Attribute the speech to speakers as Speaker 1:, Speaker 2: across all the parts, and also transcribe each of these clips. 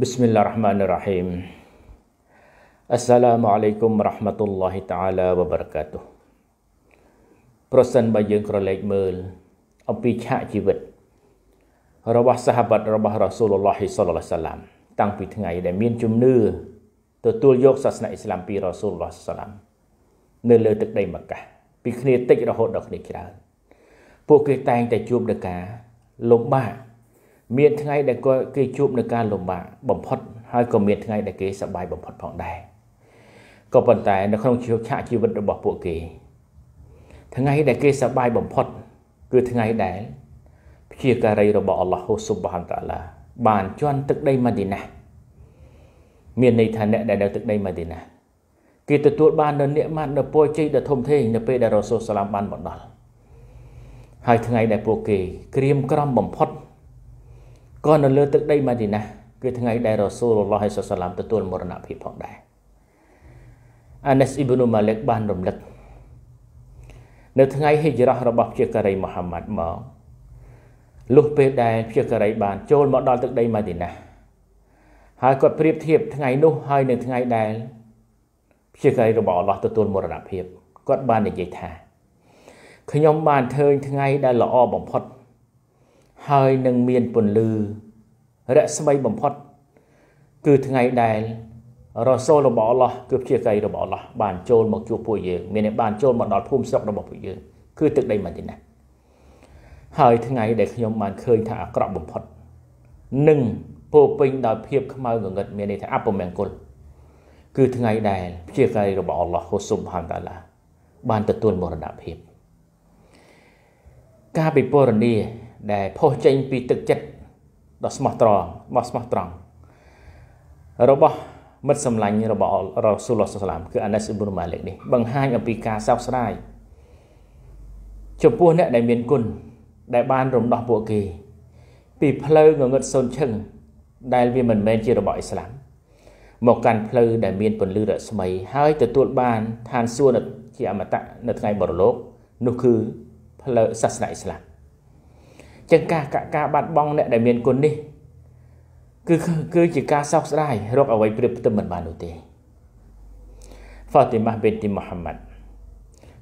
Speaker 1: Bismillahirrahmanirrahim. Assalamualaikum warahmatullahi taala wabarakatuh ប្រសិនបើយើងក្រឡេកមើលអំពីឆាកជីវិតរបស់សហបាតរបស់រ៉ាស៊ូលឡោះសាឡឡសាឡាមតាំងពីថ្ងៃដែលមានជំនឿទទួលយកសាសនាអ៊ីស្លាមពីរ៉ាស៊ូលឡោះសាឡាមនៅលើទឹកដីម៉ាកាពីគ្នាតិចរហូតដល់គ្នាច្រើនពួកគេតែងតែជួបនឹងការលំបាកមានថ្ងៃដែលគេជួបនឹងការលំបាកបំផុត ហើយក៏មានថ្ងៃដែលគេសប្បាយបំផុតផងដែរក៏ប៉ុន្តែនៅក្នុងជីវឆាកជីវិតរបស់ពួកគេថ្ងៃដែលគេសប្បាយបំផុត គឺថ្ងៃដែលព្យាការីរបស់អល់ឡោះហ៊ូស៊ុបហានតាឡា បានជន់ទឹកដីម៉ាឌីណាមានន័យថាអ្នកដែលនៅទឹកដីម៉ាឌីណាគេទទួលបាននៅនិកម៉ាត់នៅពរជ័យដ៏ធំធេងនៅពេលដែលរ៉ូសូលសាឡាមបានមកដល់ហើយថ្ងៃដែលពួកគេក្រៀមក្រំបំផុតក៏នៅលើទឹកដីម៉ាឌីណាគឺថ្ងៃដែលរ៉ូសូលឡោះហៃសាឡាមទទួលមរណភាពផងដែរអានេសអ៊ីប៊ូម៉ាលិកបានរំលឹកនៅថ្ងៃហិជ្រះរបស់ព្យាការីមូហាម៉ាត់មកលុះពេលដែលព្យាការីបាន ចូល មកដល់ទឹកដីម៉ាឌីណាហើយគាត់ប្រៀបធៀបថ្ងៃនោះ ហើយនៅ ថ្ងៃដែលព្យាការីរបស់អល់ឡោះទទួលមរណភាពគាត់បាននិយាយថាខ្ញុំបានឃើញថ្ងៃដែលល្អបំផុតហើយនឹងមានពន្លឺរស្មីបំផុត គឺថ្ងៃដែលរសូលរបស់អល់ឡោះគឺជាកៃរបស់អល់ឡោះបានចូលមកជួបពួកយើងមានន័យបានចូលមកដល់ភូមិស្រុករបស់ពួកយើងគឺទឹកដីម៉ាឌីណាហើយថ្ងៃដែលខ្ញុំបានឃើញថាអាក្រក់បំផុតនឹងពោពេញដោយភាពខ្មៅងងឹតមានន័យថាអពមង្គលគឺថ្ងៃដែលជាកៃរបស់អល់ឡោះហ៊ូស៊ុបហានតាឡាបានទទួលមរណភាព ការពិពណ៌នាដែលផុសចេញពីទឹកចិត្តដ៏ស្មោះត្រង់មកស្មោះត្រង់របស់មិត្តសម្លាញ់របស់រ៉ាស៊ូលឡោះសាឡាមគឺអានិសអ៊ីប៊ុនម៉ាលិកនេះបង្ហាញអំពីការសោកស្ដាយចំពោះអ្នកដែលមានគុណដែល បានរំដោះពួកគេ ពីផ្លូវងងឹតសូន្យឈឹង ដែលវាមិនមែនជារបស់អ៊ីស្លាម មកកាន់ផ្លូវដែលមានពន្លឺរស្មីហើយទទួលបានឋានសួគ៌ជាអមតៈនៅថ្ងៃ បរលោកនោះគឺផ្លូវសាសនាអ៊ីស្លាមចឹងការកាក់ការបាត់បង់អ្នកដែលមានគុណនេះគឺគឺជាការសោកស្ដាយ រកអ្វីប្រៀបផ្ទឹមមិនបាននោះទេ Fatimah binti Muhammad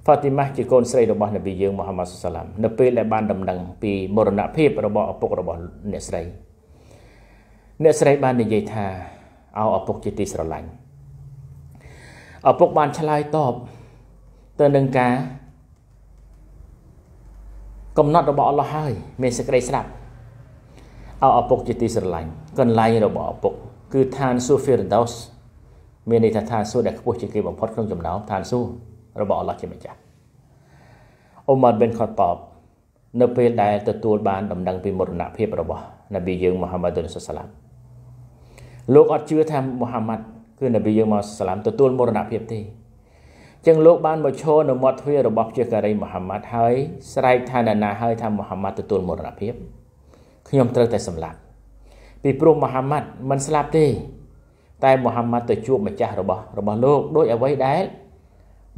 Speaker 1: Fatimah ជាកូនស្រីរបស់នប៊ីយើងមូហាម៉ាត់សាឡាម នៅពេលដែលបាន ដំណឹងពីមរណភាពរបស់ឪពុករបស់អ្នកស្រីអ្នកស្រីបាននិយាយថាឲ្យឪពុកជាទីស្រឡាញ់ឪពុកបានឆ្លើយតបទៅនឹងការកំណត់របស់អល់ឡោះហើយមានសេចក្តីស្រាប់អោឪពុកជាទីស្រឡាញ់កន្លែងរបស់ឪពុកគឺឋានសួគ៌ Firdaus មានន័យថាឋានសួគ៌ដែលខ្ពស់ជាងគេបំផុតក្នុងចំណោមឋានសួគ៌របស់អល់ឡោះជាម្ចាស់អ៊ុមាត់បិនខតបនៅពេលដែលទទួលបានដំណឹងពីមរណភាពរបស់នប៊ីយើងមូហាម៉ាត់ទុនសុសឡាមលោកអត់ជឿថាមូហាម៉ាត់គឺនប៊ីយើងមូហាម៉ាត់សុសឡាមទទួលមរណភាពទេចឹងលោកបានមកឈរនៅមាត់ទ្វាររបស់ជាការីមូហាម៉ាត់ហើយស្រែកថាណាណាហើយថាមូហាម៉ាត់ទទួលមរណភាពខ្ញុំត្រូវតែសម្លាប់ពីព្រោះមូហាម៉ាត់មិនស្លាប់ទេ តែមូហាម៉ាត់ទៅជួបម្ចាស់របស់ របស់លោកដោយអ្វីដែល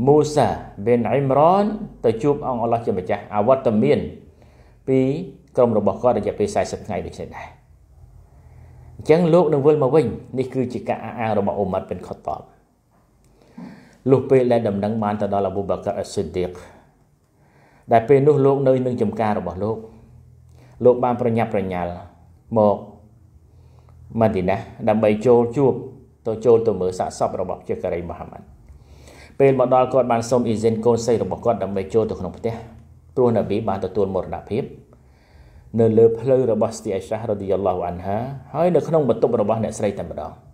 Speaker 1: មូសាបិនអ៊ីមរ៉នទៅជួបអង្គអល់ឡោះជាម្ចាស់អវត្តមាន ពីក្រុមរបស់គាត់រយៈពេល40ថ្ងៃដូចនេះដែរអញ្ចឹងលោកនឹងវិលមកវិញនេះគឺជាការអះអាងរបស់អ៊ុម៉ាត់បិនខុតតបលុះពេលដែលដំណឹងបានទៅដល់អាប៊ូបាកាអេស៊ីឌីកដែលពេលនោះលោក នៅនឹងចំការរបស់លោក លោកបានប្រញាប់ប្រញាល់មកម៉ាឌីណាដើម្បីចូលជួបទៅចូលទៅមើលសាកសពរបស់ជាការីមូហាម៉ាត់ពេលមកដល់គាត់បានសូមអ៊ីសិនកូនស្រីរបស់គាត់ដើម្បីចូលទៅក្នុងផ្ទះព្រោះនប៊ីបានទទួលមរណភាពនៅលើផ្លូវរបស់ស្ទីអៃសារ៉ាឌីយ៉ាឡោះអានហាហើយនៅក្នុងបន្ទប់របស់អ្នកស្រីតែម្ដង។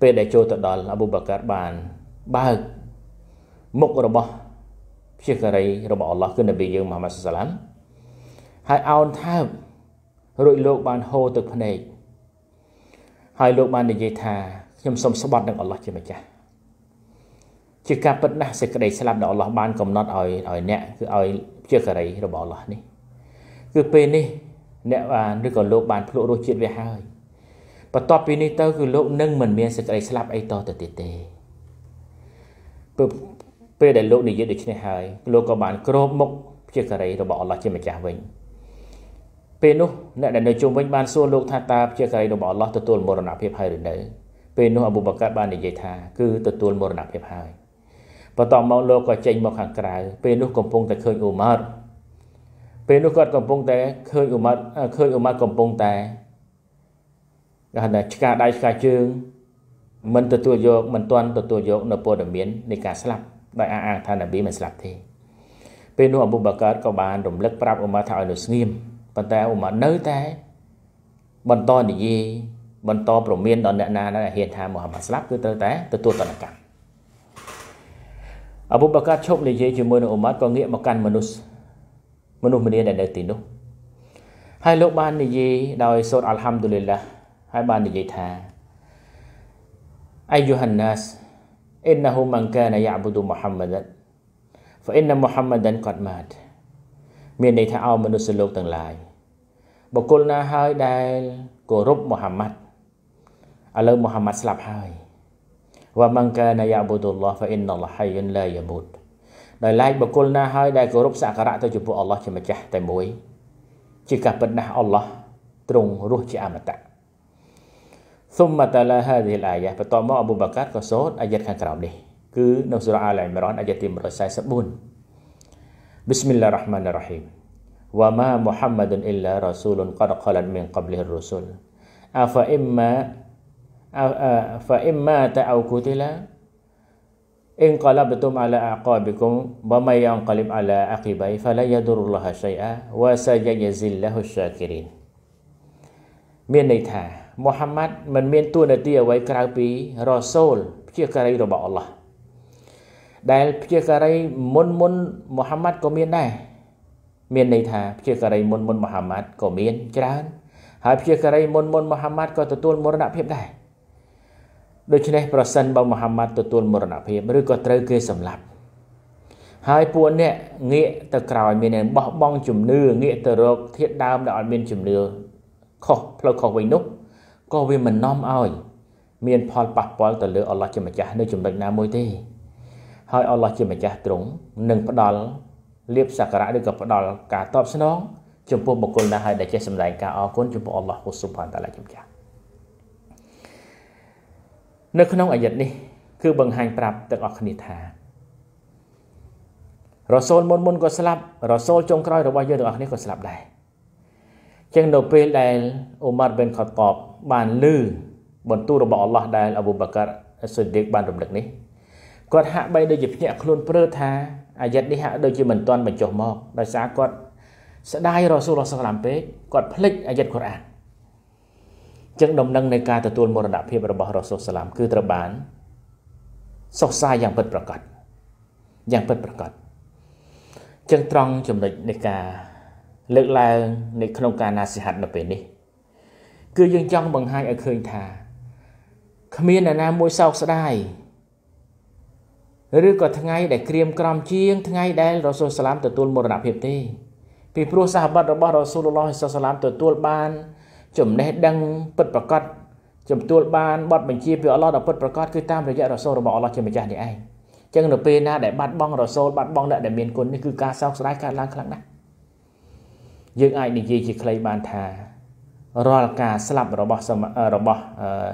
Speaker 1: ពេលដែលចូលទៅដល់អប៊ូបកាត់បានបើកមុខរបស់ព្យាការីរបស់អល់ឡោះគឺនប៊ីយើងមូហាម៉ាត់សាឡាមហើយអោនថើបរួចលោកបានហូរទឹកភ្នែកហើយលោកបាននិយាយថា ខ្ញុំសូមស្បត់នឹងអល់ឡោះជាម្ចាស់ជាការពិតណាស់សេចក្តីស្លាប់ដែលអល់ឡោះបានកំណត់ឲ្យឲ្យអ្នកគឺឲ្យព្យាការីរបស់អល់ឡោះនេះគឺពេលនេះអ្នកបានឬក៏លោកបានភ្លក់រសជាតិវាហើយបន្ទាប់ពីនេះទៅគឺលោកនឹងមិនមានសេចក្តីស្លាប់អីតទៅទៀតទេពេលពេលដែលលោកនិយាយដូច្នេះហើយលោកក៏បានគ្របមុខជាការីរបស់អល់ឡោះជាម្ចាស់វិញពេលនោះអ្នកដែលនៅជុំវិញបានសួរលោកថាតើជាការីរបស់អល់ឡោះទទួលមរណភាពហើយឬនៅពេលនោះអប៊ូបកាត់បាននិយាយថាគឺទទួលមរណភាពហើយបន្ទាប់មកលោកក៏ចេញមកខាងក្រៅពេលនោះកំពុងតែឃើញអ៊ូម៉ាត់ពេលនោះគាត់កំពុងតែឃើញអ៊ូម៉ាត់ឃើញអ៊ូម៉ាត់កំពុងតែគេហៅថាឆ្កាដៃឆ្កាជើងមិនទទួលយកមិនទាន់ទទួលយកនៅព័ត៌មាននៃការស្លាប់ដោយអះអាងថានប៊ីមិនស្លាប់ទេពេលនោះអប៊ូបាកើតក៏បានរំលឹកប្រាប់អ៊ុម៉ាថាឲ្យនៅស្ងៀមប៉ុន្តែអ៊ុម៉ានៅតែបន្តនិយាយបន្តប្រមានដល់អ្នកណាដែលហ៊ានថាមូហាម៉ាត់ស្លាប់គឺត្រូវតែទទួលតនកម្មអប៊ូបាកើតឈប់និយាយជាមួយនឹងអ៊ុម៉ាត់ក៏ងាកមកកាន់មនុស្សមនុស្សម្នាដែលនៅទីនោះហើយលោកបាននិយាយដោយសូត្រអល់ហាំឌូលីឡាហើយបាននិយាយថាអាយុហានណាសអ៊ីនហ៊ូមង្កានយ៉ាប៊ូឌូមូហាំម៉ាដហ្វអ៊ីនមូហាំម៉ាដានកតម៉ាត មានន័យថាអោមនុស្សលោកទាំងឡាយបុគ្គលណាហើយដែលគោរពមូហាម៉ាត់ឥឡូវមូហាម៉ាត់ស្លាប់ហើយវ៉ាមង្កានយ៉ាប៊ូឌូឡោះហ្វអ៊ីនឡោះហៃយុនឡាយ៉ាមូតដោយឡែកបុគ្គលណាហើយដែលគោរពសក្ការៈទៅចំពោះអល់ឡោះជាម្ចាស់តែមួយជាការពិតណាស់អល់ឡោះទ្រង់រស់ជាអមតៈ ثم تلا هذه الآية بتوما أبو بكر كسود أجر كان كرام ده كي نفسر على عمران أجر تمر سبون بسم الله الرحمن الرحيم وما محمد إلا رسول قد قال من قبله الرسول أفإما فإن مات أو قتل انقلبتم على أعقابكم وما ينقلب على عقبي فلا يضر الله شيئا وسيجزي الله الشاكرين من نيتها មូហាម៉ាត់មិនមានទួនាទីអ្វីក្រៅពីរ៉ូសូលព្យាការីរបស់អល់ឡោះដែលព្យាការីមុនមុនមូហាម៉ាត់ក៏មានដែរមានន័យថាព្យាការីមុនមុនមូហាម៉ាត់ក៏មានច្រើន ហើយព្យាការីមុនមុនមូហាម៉ាត់ក៏ទទួលមរណភាពដែរដូច្នេះប្រសិនបើមូហាម៉ាត់ទទួលមរណភាពឬក៏ត្រូវគេសម្លាប់ហើយពួកអ្នកងាកទៅក្រោយមានបោះបង់ជំនឿងាកទៅរកធាតដើមដែលអត់មានជំនឿខុសផ្លូវខុសវិញនោះក៏វាមិននាំឲ្យ មានផលប៉ះពាល់ទៅលើអល់ឡោះជាម្ចាស់នៅ ចំណុចណាមួយទេហើយអល់ឡោះជាម្ចាស់ទ្រង់នឹងផ្ដល់លៀបសក្ការៈឬក៏ផ្ដល់ការតបស្នងចំពោះបុគ្គលណាហើយដែលចេះសម្ដែងការអរគុណចំពោះអល់ឡោះហ៊ូស៊ុបហានតាឡាជាម្ចាស់នៅក្នុងអាយត្តនេះ គឺបង្ហាញប្រាប់ទាំងអស់គ្នាថារ៉សូលមុនមុនក៏ស្លាប់រ៉សូលចុងក្រោយរបស់យើងទាំងអស់គ្នាក៏ស្លាប់ដែរចឹងនៅពេលដែលអ៊ូម៉ាត់បិនខតបបានឮបន្ទូលរបស់អល់ឡោះដែលអប៊ូបកាត់សិឌីកបានរំលឹក នេះគាត់ហាក់បីដូចជាភ្ញាក់ខ្លួនព្រឺថាអាយ៉ាត់នេះហាក់ដូចជាមិនទាន់បញ្ចុះមកដោយសារគាត់ស្ដាយរ៉ូស៊ូលឡោះសាឡាមពេកគាត់ភ្លេចអាយ៉ាត់កូរ៉ានចឹងដំណឹងនៃការទទួលមរណភាពរបស់រ៉ូស៊ូលសាឡាមគឺត្រូវបានសុខសាយយ៉ាងពិតប្រាកដយ៉ាងពិតប្រាកដចឹងត្រង់ចំណុចនៃការលើកឡើងនៅក្នុងការណាសិហាត់នៅពេលនេះគឺយើងចង់បង្ហាញឲ្យឃើញថាគ្មាននរណាមួយសោកស្ដាយឬក៏ថ្ងៃដែលក្រៀមក្រំជាងថ្ងៃដែលរ៉ូសូលសាឡាមទទួលមរណភាពទេ ពីព្រោះសាហបត្តិរបស់រ៉ូសូលឡោះសាឡាមទទួលបាន ចំណេះដឹងពិតប្រាកដជំទួលបានបទបញ្ជាពីអល់ឡោះដ៏ពិតប្រាកដគឺតាមរយៈរ៉ូសូលរបស់អល់ឡោះជាម្ចាស់នេះឯងអញ្ចឹងនៅពេលណាដែលបាត់បង់រ៉ូសូលបាត់បង់អ្នកដែលមានគុណនេះគឺការសោកស្ដាយកើតឡើងខ្លាំងណាស់យើងអាចនិយាយជាខ្លីបានថារាល់ការស្លាប់របស់របស់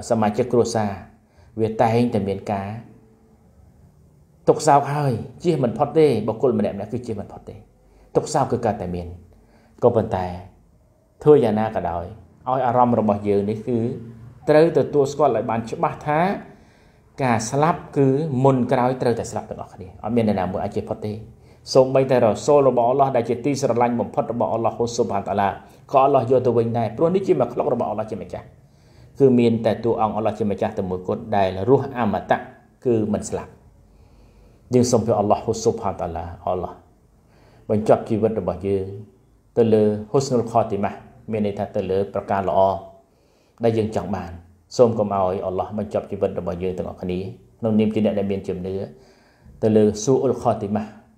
Speaker 1: សមាជិកគ្រួសារវាតែងតែមានការទុកសោកហើយជៀសមិនផុតទេ បុគ្គលម្នាក់ម្នាក់គឺជៀសមិនផុតទេទុកសោកគឺកើតតែមានក៏ប៉ុន្តែធ្វើយ៉ាងណាក៏ដោយឲ្យអារម្មណ៍របស់យើងនេះ គឺត្រូវទទួលស្គាល់ឲ្យបានច្បាស់ថា ការស្លាប់គឺមុនក្រោយត្រូវតែស្លាប់ទាំងអស់គ្នាអត់មាននរណាមួយអាចជៀសផុតទេសូម្បីតែរសូលរបស់អល់ឡោះដែលជាទីស្រឡាញ់បំផុតរបស់អល់ឡោះហ៊ូស៊ុបហានតាឡាក៏អល់ឡោះយកទៅវិញដែរព្រោះនេះជាមកក្លុករបស់អល់ឡោះជាម្ចាស់គឺមានតែតួអង្គអល់ឡោះជាម្ចាស់តែមួយគត់ដែលរស់អមតៈគឺមិនស្លាប់យើងសូមព្រះអល់ឡោះហ៊ូស៊ុបហានតាឡាអល់ឡោះបញ្ចប់ជីវិតរបស់យើងទៅលើហុស្នុលខទីម៉ាស់មានន័យថាទៅលើប្រការល្អដែលយើងចង់បាន សូមកុំឲ្យអល់ឡោះបញ្ចប់ជីវិតរបស់យើងទាំងអស់គ្នាក្នុងនាមជាអ្នកដែលមានជំនឿទៅលើស៊ូអ៊ុលខទីម៉ាស់